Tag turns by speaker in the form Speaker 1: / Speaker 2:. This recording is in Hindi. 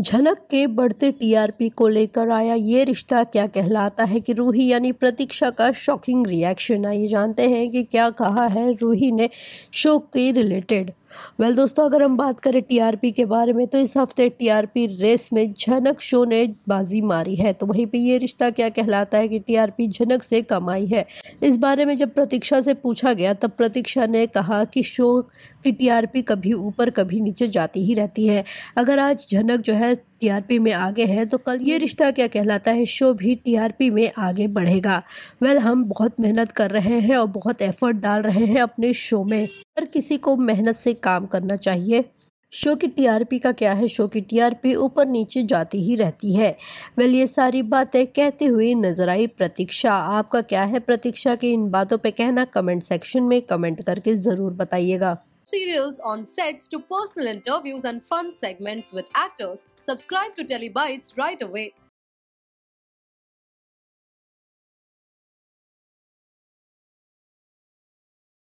Speaker 1: झनक के बढ़ते टीआरपी को लेकर आया ये रिश्ता क्या कहलाता है कि रूही यानी प्रतीक्षा का शॉकिंग रिएक्शन आइए जानते हैं कि क्या कहा है रूही ने शो के रिलेटेड वेल well, दोस्तों अगर हम बात करें टीआरपी के बारे में तो इस हफ्ते टीआरपी रेस में झनक शो ने बाजी मारी है तो वहीं पे ये रिश्ता क्या कहलाता है कि टीआरपी झनक से कम आई है इस बारे में जब प्रतीक्षा से पूछा गया तब प्रतीक्षा ने कहा कि शो की टीआरपी कभी ऊपर कभी नीचे जाती ही रहती है अगर आज झनक जो है टीआरपी में आगे है तो कल ये रिश्ता क्या कहलाता है शो भी टीआरपी में आगे बढ़ेगा वेल well, हम बहुत मेहनत कर रहे हैं और बहुत एफर्ट डाल रहे हैं अपने शो में हर किसी को मेहनत से काम करना चाहिए शो की टीआरपी का क्या है शो की टीआरपी ऊपर नीचे जाती ही रहती है वेल ये सारी बातें कहते हुए नजर आई प्रतीक्षा आपका क्या है प्रतीक्षा की इन बातों पे कहना कमेंट सेक्शन में कमेंट करके ज़रूर बताइएगा
Speaker 2: serial on set to personal interviews and fun segment with actors subscribe to Telebytes right away